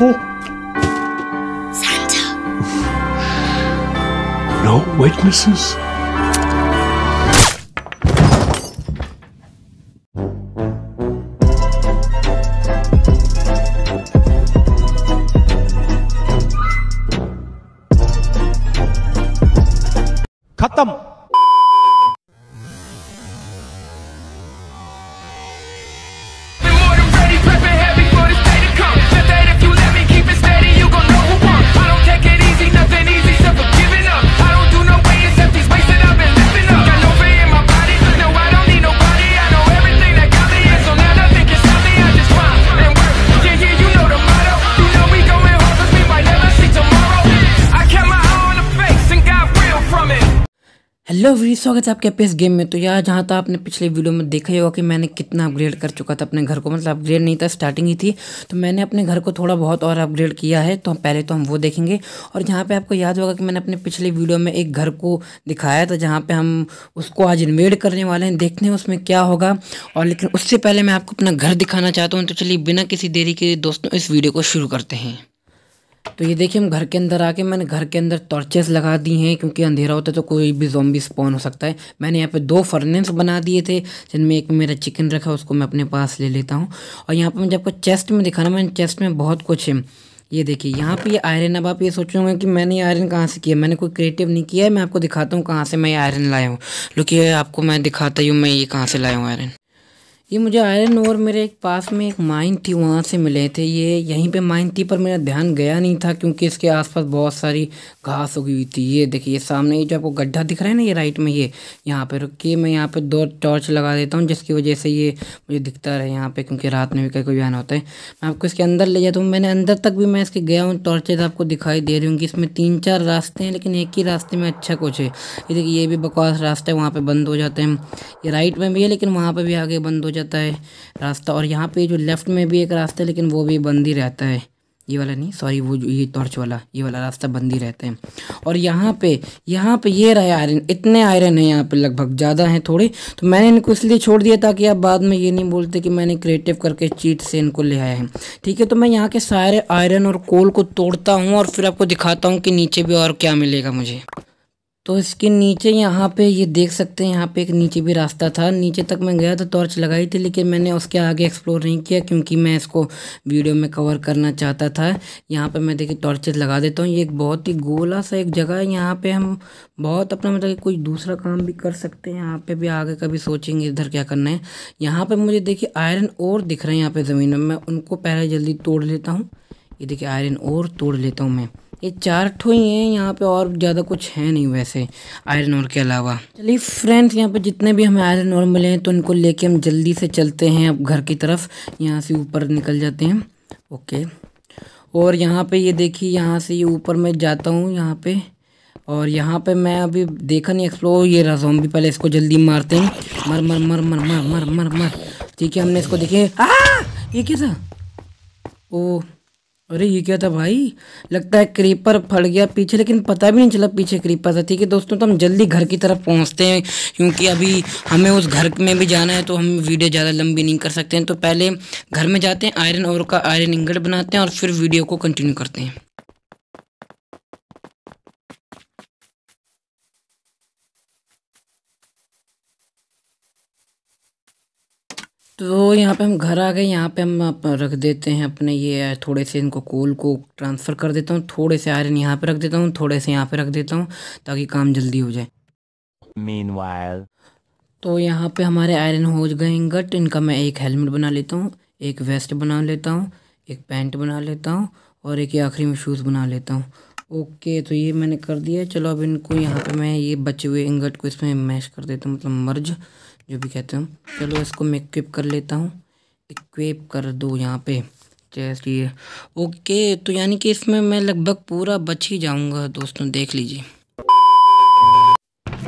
Oh. Santa. no witnesses? Hello वी स्वागत है आपके पेस गेम में तो यार जहाँ तक आपने पिछले वीडियो में देखा ही होगा कि मैंने कितना अपग्रेड कर चुका था अपने घर को मतलब अपग्रेड नहीं था स्टार्टिंग ही थी तो मैंने अपने घर को थोड़ा बहुत और अपग्रेड किया है तो पहले तो हम वो देखेंगे और जहाँ पे आपको याद होगा कि मैंने अपने पिछले वीडियो में एक घर को दिखाया था जहाँ पर हम उसको आज इन्वेड करने वाले हैं देखते हैं उसमें क्या होगा और लेकिन उससे पहले मैं आपको अपना घर दिखाना चाहता हूँ तो चलिए बिना किसी देरी के दोस्तों इस वीडियो को शुरू करते हैं तो ये देखिए हम घर के अंदर आके मैंने घर के अंदर टॉर्चेस लगा दी हैं क्योंकि अंधेरा होता है तो कोई भी जोम्बी स्पॉन हो सकता है मैंने यहाँ पे दो फर्नेस बना दिए थे जिनमें एक मेरा चिकन रखा उसको मैं अपने पास ले लेता हूँ और यहाँ पर मुझे आपको चेस्ट में दिखाना मैंने चेस्ट में बहुत कुछ है ये देखिए यहाँ पे ये आयरन अब आप ये सोचोगे कि मैंने ये आयरन कहाँ से किया मैंने कोई क्रिएटिव नहीं किया है मैं आपको दिखाता हूँ कहाँ से मैं ये आयरन लाया हूँ लुकी आपको मैं दिखाता ही हूँ मैं ये कहाँ से लाया हूँ आयरन ये मुझे आयरन और मेरे एक पास में एक माइन थी वहाँ से मिले थे ये यहीं पे माइन थी पर मेरा ध्यान गया नहीं था क्योंकि इसके आसपास बहुत सारी घास उगी हुई थी ये देखिए सामने ये जो आपको गड्ढा दिख रहा है ना ये राइट में ये यहाँ पे रुकिए मैं यहाँ पे दो टॉर्च लगा देता हूँ जिसकी वजह से ये मुझे दिखता रहे यहाँ पर क्योंकि रात में भी कहीं कोई आना होता है मैं आपको इसके अंदर ले जाता हूँ मैंने अंदर तक भी मैं इसके गया हूँ टॉर्चेज आपको दिखाई दे रही हूँ कि इसमें तीन चार रास्ते हैं लेकिन एक ही रास्ते में अच्छा कुछ है ये देखिए ये भी बकवास रास्ता है वहाँ पर बंद हो जाते हैं ये राइट में भी है लेकिन वहाँ पर भी आगे बंद हो जाता है रास्ता और यहाँ पे जो लेफ़्ट में भी एक रास्ता है लेकिन वो भी बंद ही रहता है ये वाला नहीं सॉरी वो ये टॉर्च वाला ये वाला रास्ता बंद ही रहता है और यहाँ पे यहाँ पे ये रहे आयरन इतने आयरन हैं यहाँ पे लगभग ज़्यादा हैं थोड़े तो मैंने इनको इसलिए छोड़ दिया ताकि आप बाद में ये नहीं बोलते कि मैंने क्रिएटिव करके चीट से इनको ले आया है ठीक है तो मैं यहाँ के सारे आयरन और कोल को तोड़ता हूँ और फिर आपको दिखाता हूँ कि नीचे भी और क्या मिलेगा मुझे तो इसके नीचे यहाँ पे ये देख सकते हैं यहाँ पे एक नीचे भी रास्ता था नीचे तक मैं गया तो टॉर्च लगाई थी लेकिन मैंने उसके आगे एक्सप्लोर नहीं किया क्योंकि मैं इसको वीडियो में कवर करना चाहता था यहाँ पे मैं देखिए टॉर्चेस लगा देता हूँ ये एक बहुत ही गोला सा एक जगह है यहाँ पर हम बहुत अपना मतलब कोई दूसरा काम भी कर सकते हैं यहाँ पर भी आगे कभी सोचेंगे इधर क्या करना है यहाँ पर मुझे देखिए आयरन और दिख रहे हैं यहाँ पर ज़मीन में मैं उनको पहले जल्दी तोड़ लेता हूँ ये देखिए आयरन और तोड़ लेता हूँ मैं ये चार ठो ही हैं यहाँ पे और ज़्यादा कुछ है नहीं वैसे आयरन और के अलावा चलिए फ्रेंड्स यहाँ पे जितने भी हमें आयरन और मिले हैं तो इनको लेके हम जल्दी से चलते हैं अब घर की तरफ यहाँ से ऊपर निकल जाते हैं ओके और यहाँ पे ये देखिए यहाँ से ये ऊपर मैं जाता हूँ यहाँ पे और यहाँ पे मैं अभी देखा नहीं एक्सप्लोर ये रहा भी पहले इसको जल्दी मारते हैं मर मर मर मर मर मर मर मर ठीक है हमने इसको देखे ये क्या था ओ अरे ये क्या था भाई लगता है क्रीपर फट गया पीछे लेकिन पता भी नहीं चला पीछे क्रीपर था ठीक है दोस्तों तो हम जल्दी घर की तरफ पहुंचते हैं क्योंकि अभी हमें उस घर में भी जाना है तो हम वीडियो ज़्यादा लंबी नहीं कर सकते हैं तो पहले घर में जाते हैं आयरन और का आयरन इंगट बनाते हैं और फिर वीडियो को कंटिन्यू करते हैं तो यहाँ पे हम घर आ गए यहाँ पे हम रख देते हैं अपने ये थोड़े से इनको कोल को ट्रांसफ़र कर देता हूँ थोड़े से आयरन यहाँ पे रख देता हूँ थोड़े से यहाँ पे रख देता हूँ ताकि काम जल्दी हो जाए मीन तो यहाँ पे हमारे आयरन हो गए गट इनका मैं एक हेलमेट बना लेता हूँ एक वेस्ट बना लेता हूँ एक पैंट बना लेता हूँ और एक आखिरी में शूज़ बना लेता हूँ ओके तो ये मैंने कर दिया चलो अब इनको यहाँ पे मैं ये बचे हुए इंगट को इसमें मैश कर देता हूँ मतलब मर्ज जो भी कहते हैं चलो इसको मैं इक्विप कर लेता हूँ इक्विप कर दो यहाँ पे जैसे ये ओके तो यानी कि इसमें मैं लगभग पूरा बच ही जाऊँगा दोस्तों देख लीजिए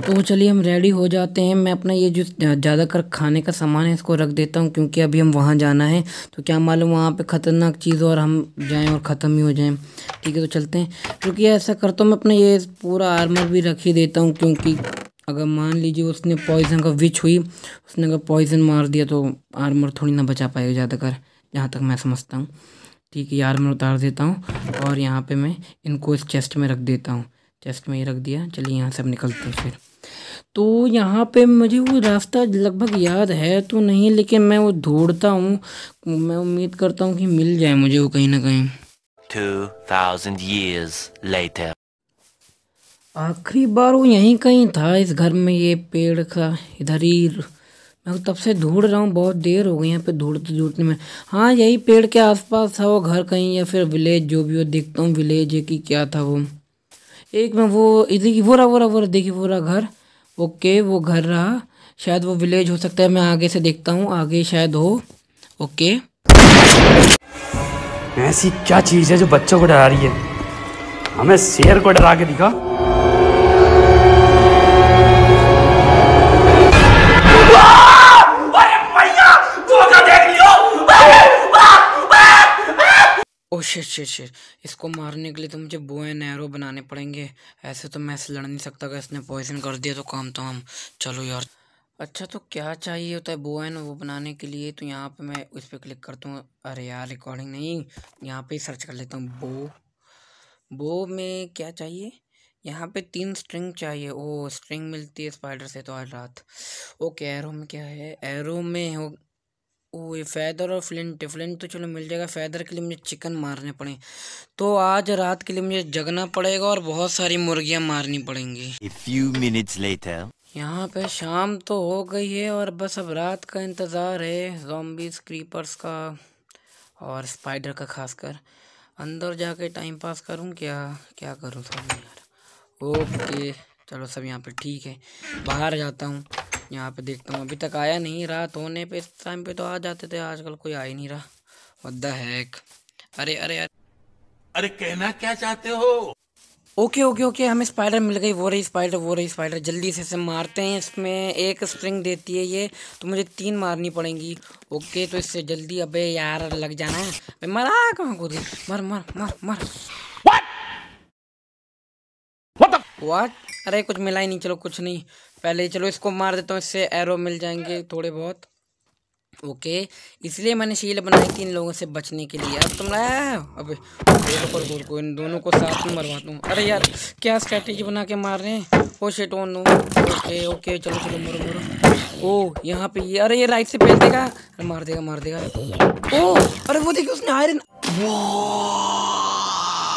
तो चलिए हम रेडी हो जाते हैं मैं अपना ये जो ज़्यादा कर खाने का सामान है इसको रख देता हूँ क्योंकि अभी हम वहाँ जाना है तो क्या मालूम वहाँ पे ख़तरनाक चीज़ और हम जाएं और ख़त्म ही हो जाएं ठीक है तो चलते हैं क्योंकि ऐसा करता हूँ मैं अपना ये पूरा आर्मर भी रख ही देता हूँ क्योंकि अगर मान लीजिए उसने पॉइजन का विच हुई उसने अगर पॉइजन मार दिया तो आर्मर थोड़ी ना बचा पाएगा ज़्यादातर जहाँ तक मैं समझता हूँ ठीक है आर्मर उतार देता हूँ और यहाँ पे मैं इनको इस चेस्ट में रख देता हूँ चेस्ट में ही रख दिया चलिए यहाँ से अब निकलते हैं फिर तो यहाँ पे मुझे वो रास्ता लगभग याद है तो नहीं लेकिन मैं वो ढूंढता हूँ मैं उम्मीद करता हूँ कि मिल जाए मुझे वो कहीं ना कहीं 2000 years later आखिरी बार वो यहीं कहीं था इस घर में ये पेड़ का इधर ही मैं तो तब से ढूंढ रहा हूँ बहुत देर हो गई यहाँ पे ढूंढते ढूंढने में हाँ यही पेड़ के आसपास था वो घर कहीं या फिर विलेज जो भी हो देखता हूँ विलेज है कि क्या था वो एक में वो देखिए वो रहा वो रहा वो रहा देखिए वो रहा घर ओके वो घर रहा शायद वो विलेज हो सकता है मैं आगे से देखता हूँ आगे शायद हो ओके ऐसी क्या चीज़ है जो बच्चों को डरा रही है हमें शेर को डरा के दिखा ओ शिट शिट शिट इसको मारने के लिए तो मुझे बो एंड एरो बनाने पड़ेंगे ऐसे तो मैं ऐसे लड़ नहीं सकता अगर इसने पॉइजन कर दिया तो काम तो हम चलो यार अच्छा तो क्या चाहिए होता है बो एन वो बनाने के लिए तो यहाँ पे मैं उस पर क्लिक करता हूँ अरे यार रिकॉर्डिंग नहीं यहाँ पे सर्च कर लेता हूँ बो बो में क्या चाहिए यहाँ पे तीन स्ट्रिंग चाहिए ओ स्ट्रिंग मिलती है स्पाइडर से तो आज रात ओके एरो में क्या है एरो में हो ओ ये फैदर और फ्लिंट फ्लिंट तो चलो मिल जाएगा फैदर के लिए मुझे चिकन मारने पड़े तो आज रात के लिए मुझे जगना पड़ेगा और बहुत सारी मुर्गियाँ मारनी पड़ेंगी यहाँ पे शाम तो हो गई है और बस अब रात का इंतज़ार है जॉम्बीज क्रीपर्स का और स्पाइडर का खासकर अंदर जाके टाइम पास करूँ क्या क्या करूँ सब यार ओके चलो सब यहाँ पे ठीक है बाहर जाता हूँ यहाँ पे देखता हूँ अभी तक आया नहीं रहा तो होने पे इस टाइम पे तो आ जाते थे आजकल कोई आ ही नहीं रहा वद्दा हैक अरे अरे अरे अरे कहना क्या चाहते हो ओके ओके ओके हमें स्पाइडर मिल गई वो रही स्पाइडर वो रही स्पाइडर जल्दी से इसे मारते हैं इसमें एक स्प्रिंग देती है ये तो मुझे तीन मारनी पड़ेंगी ओके तो इससे जल्दी अबे यार लग जाना है मरा कहाँ को दी मर मर मर मर वाट अरे कुछ मिला ही नहीं चलो कुछ नहीं पहले चलो इसको मार देता हूँ इससे एरो मिल जाएंगे थोड़े बहुत ओके इसलिए मैंने शील बनाई थी इन लोगों से बचने के लिए अब तुम अब गोल को इन दोनों को साथ में मरवा दूँ अरे यार क्या स्ट्रैटेजी बना के मार रहे हैं ओ शेट ओन ओके ओके चलो चलो मरो मरो ओ oh, यहाँ पे ये अरे ये राइट से पहन देगा अरे मार देगा मार देगा ओ oh, अरे वो देखिए उसने आयरन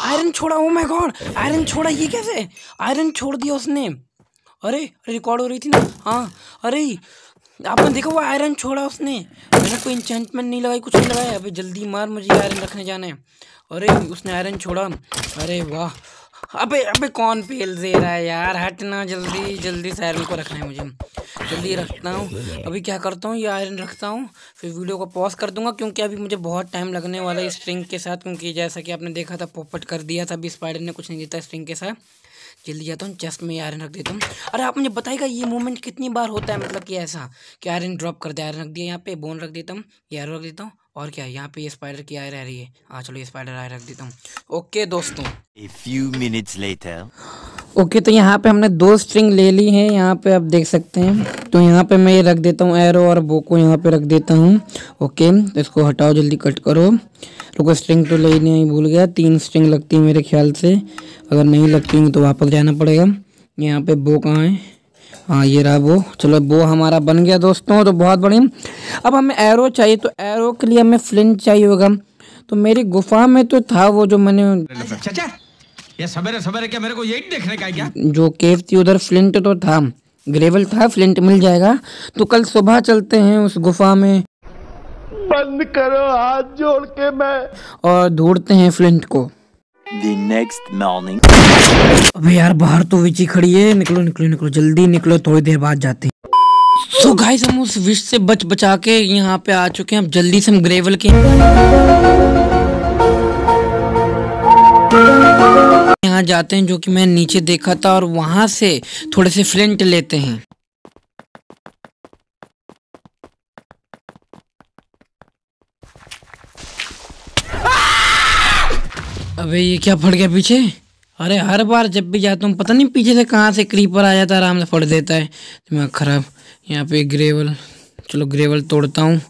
आयरन छोड़ा ओ माय गॉड आयरन छोड़ा ये कैसे आयरन छोड़ दिया उसने अरे रिकॉर्ड हो रही थी ना हाँ अरे आपने देखा वो आयरन छोड़ा उसने मैंने कोई इंचमेंट नहीं लगाई कुछ नहीं लगाया अभी जल्दी मार मुझे आयरन रखने जाना है अरे उसने आयरन छोड़ा अरे वाह अबे अबे कौन पेल दे रहा है यार हटना जल्दी जल्दी से आयरन को रखना है मुझे जल्दी रखता हूँ अभी क्या करता हूँ ये आयरन रखता हूँ फिर वीडियो को पॉज कर दूंगा क्योंकि अभी मुझे बहुत टाइम लगने वाला है स्ट्रिंग के साथ क्योंकि जैसा कि आपने देखा था पोपट कर दिया था अभी स्पाइडर ने कुछ नहीं जीता स्ट्रिंग के साथ जल्दी जाता हूँ चेस्ट में आयरन रख देता हूँ अरे आप मुझे बताएगा ये मूवमेंट कितनी बार होता है मतलब कि ऐसा कि आयरन ड्रॉप कर दे आयरन रख दिया यहाँ पे बोन रख देता हूँ ये एरो रख देता हूँ और क्या यहाँ पे ये स्पाइडर की आय रह रही है हाँ चलो ये स्पाइडर आय रख देता हूँ ओके दोस्तों few minute minutes later. Okay तो यहाँ पे हमने दो स्ट्रिंग ले ली है यहाँ पे आप देख सकते हैं तो यहाँ पे मैं ये रख देता हूँ एरो और बो को यहाँ पे रख देता हूँ ओके तो इसको हटाओ जल्दी कट करो रुको स्ट्रिंग तो, तो लेने ही भूल गया तीन स्ट्रिंग लगती है मेरे ख्याल से अगर नहीं लगती हूँ तो वापस जाना पड़ेगा यहाँ पे बो कहाँ है हाँ ये रहा वो चलो वो हमारा बन गया दोस्तों तो बहुत बढ़िया अब हमें एरो चाहिए तो एरो के लिए हमें फ्लिंट चाहिए होगा तो मेरी गुफा में तो था वो जो मैंने ये सबेरे सबेरे क्या मेरे को यही देखने का क्या जो केव थी उधर फ्लिंट तो था ग्रेवल था फ्लिंट मिल जाएगा तो कल सुबह चलते हैं उस गुफा में बंद करो हाथ जोड़ के मैं और ढूंढते हैं फ्लिंट को The next morning. अबे यार बाहर तो विची खड़ी है निकलो निकलो निकलो जल्दी निकलो थोड़ी देर बाद जाते हैं सो so गाइस हम उस विश से बच बचा के यहाँ पे आ चुके हैं अब जल्दी से हम ग्रेवल के यहाँ जाते हैं जो कि मैं नीचे देखा था और वहाँ से थोड़े से फ्लिंट लेते हैं अबे ये क्या फट गया पीछे अरे हर बार जब भी जाता हूँ पता नहीं पीछे से कहाँ से क्रीपर आ जाता है आराम से फट देता है दिमाग ख़राब यहाँ पे ग्रेवल चलो ग्रेवल तोड़ता हूँ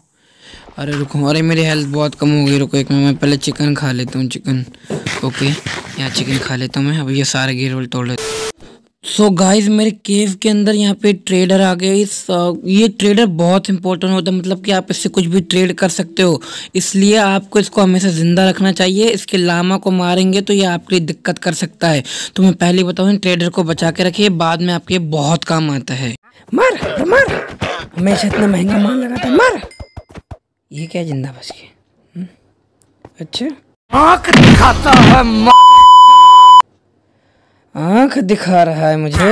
अरे रुको अरे मेरी हेल्थ बहुत कम हो गई रुको एक मैं पहले चिकन खा लेता हूँ चिकन ओके यहाँ चिकन खा लेता हूँ मैं अब ये सारे ग्रेवल तोड़ लेता सो so गाइज मेरे केव के अंदर यहाँ पे ट्रेडर आ गए इस ये ट्रेडर बहुत इंपॉर्टेंट होता है मतलब कि आप इससे कुछ भी ट्रेड कर सकते हो इसलिए आपको इसको हमेशा ज़िंदा रखना चाहिए इसके लामा को मारेंगे तो ये आपके लिए दिक्कत कर सकता है तो मैं पहले बताऊँ ट्रेडर को बचा के रखिए बाद में आपके बहुत काम आता है मर मर हमेशा इतना महंगा मान लगा था मर ये क्या जिंदा बच गया हम्म। अच्छा है आंख दिखा रहा है मुझे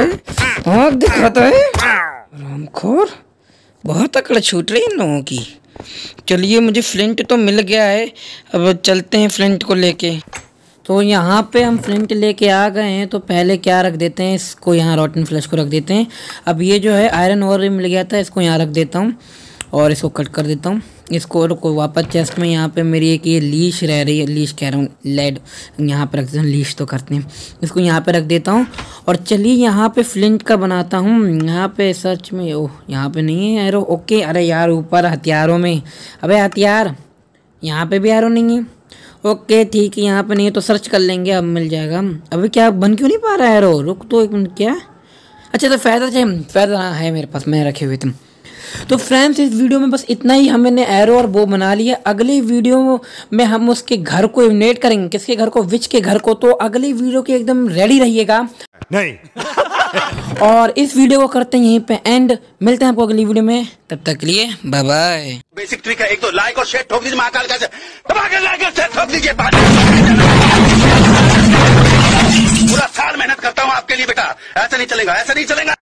आंख दिखाता है रामखोर बहुत अकड़ छूट रही इन लोगों की चलिए मुझे फ्लिंट तो मिल गया है अब चलते हैं फ्लिंट को लेके तो यहाँ पे हम फ्लिंट लेके आ गए हैं तो पहले क्या रख देते हैं इसको यहाँ रॉटन फ्लश को रख देते हैं अब ये जो है आयरन और मिल गया था इसको यहाँ रख देता हूँ और इसको कट कर देता हूँ इसको को वापस चेस्ट में यहाँ पे मेरी एक ये लीश रह रही है लीश कह रहा हूँ लेड यहाँ पे रख देता हूँ लीश तो करते हैं इसको यहाँ पे रख देता हूँ और चलिए यहाँ पे फ्लिंट का बनाता हूँ यहाँ पे सर्च में ओह यहाँ पे नहीं है एरो ओके अरे यार ऊपर हथियारों में अबे हथियार यहाँ पे भी एरो नहीं है ओके ठीक है यहाँ पर नहीं है तो सर्च कर लेंगे अब मिल जाएगा अभी क्या बन क्यों नहीं पा रहा है एरो रुक तो एक मिनट क्या अच्छा तो फैदर चाहिए फैदर हाँ है मेरे पास मैं रखे हुए तुम तो फ्रेंड्स इस वीडियो में बस इतना ही हमने एरो और बो बना लिया अगली वीडियो में हम उसके घर को इमिनेट करेंगे किसके घर को विच के घर को तो अगली वीडियो के एकदम रेडी रहिएगा नहीं और इस वीडियो को करते हैं यहीं पे एंड मिलते हैं आपको अगली वीडियो में तब तक के लिए बाय बाय बेसिक ट्रिक है एक तो लाइक और शेयर ठोक दीजिए महाकाल का लाइक और शेयर ठोक दीजिए पूरा साल मेहनत करता हूँ आपके लिए बेटा ऐसा नहीं चलेगा ऐसा नहीं चलेगा